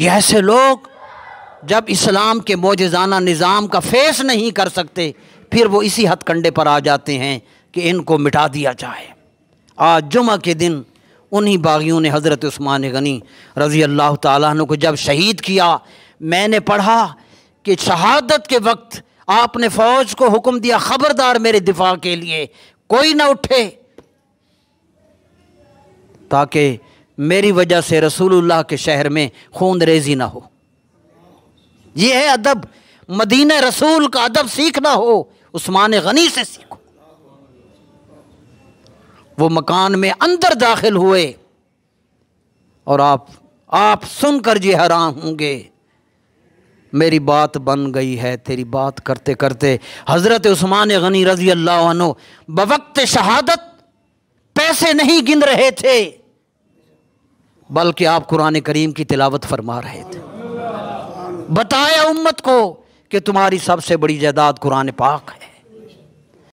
ये ऐसे लोग जब इस्लाम के मोजाना निज़ाम का फेस नहीं कर सकते फिर वो इसी हथकंडे पर आ जाते हैं कि इनको मिटा दिया जाए आज जुमा के दिन उन्हीं बागियों ने हज़रत उस्मान गनी रज़ी अल्लाह तु को जब शहीद किया मैंने पढ़ा कि शहादत के वक्त आपने फ़ौज को हुक्म दिया ख़बरदार मेरे दिफा के लिए कोई ना उठे ताकि मेरी वजह से रसूलुल्लाह के शहर में खून रेजी ना हो ये है अदब मदीना रसूल का अदब सीखना हो उस्मान गनी से सीखो वो मकान में अंदर दाखिल हुए और आप आप सुनकर जी हैरान होंगे मेरी बात बन गई है तेरी बात करते करते हज़रत उस्मान गनी रजी अल्लाह बवक्त शहादत पैसे नहीं गिन रहे थे बल्कि आप कुरान करीम की तिलावत फरमा रहे थे बताया उम्मत को कि तुम्हारी सबसे बड़ी जायदाद कुरान पाक है